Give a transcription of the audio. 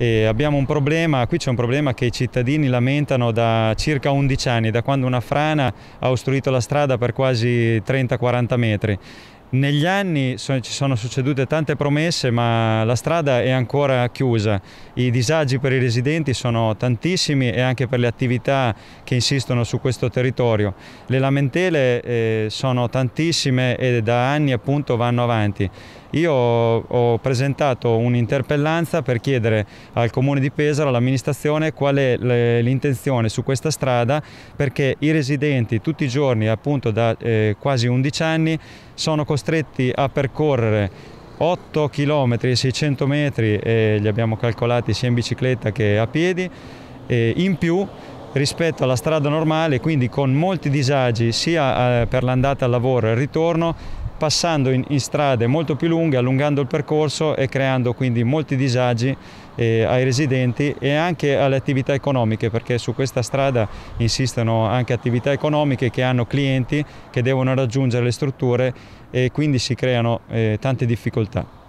E abbiamo un problema, qui c'è un problema che i cittadini lamentano da circa 11 anni, da quando una frana ha ostruito la strada per quasi 30-40 metri negli anni so, ci sono succedute tante promesse, ma la strada è ancora chiusa. I disagi per i residenti sono tantissimi e anche per le attività che insistono su questo territorio. Le lamentele eh, sono tantissime e da anni appunto vanno avanti. Io ho presentato un'interpellanza per chiedere al Comune di Pesaro, all'amministrazione, qual è l'intenzione su questa strada perché i residenti tutti i giorni, appunto da eh, quasi 11 anni, sono costretti costretti a percorrere 8 km e 600 metri e li abbiamo calcolati sia in bicicletta che a piedi in più rispetto alla strada normale quindi con molti disagi sia eh, per l'andata al lavoro e il ritorno passando in, in strade molto più lunghe, allungando il percorso e creando quindi molti disagi eh, ai residenti e anche alle attività economiche perché su questa strada insistono anche attività economiche che hanno clienti che devono raggiungere le strutture e quindi si creano eh, tante difficoltà.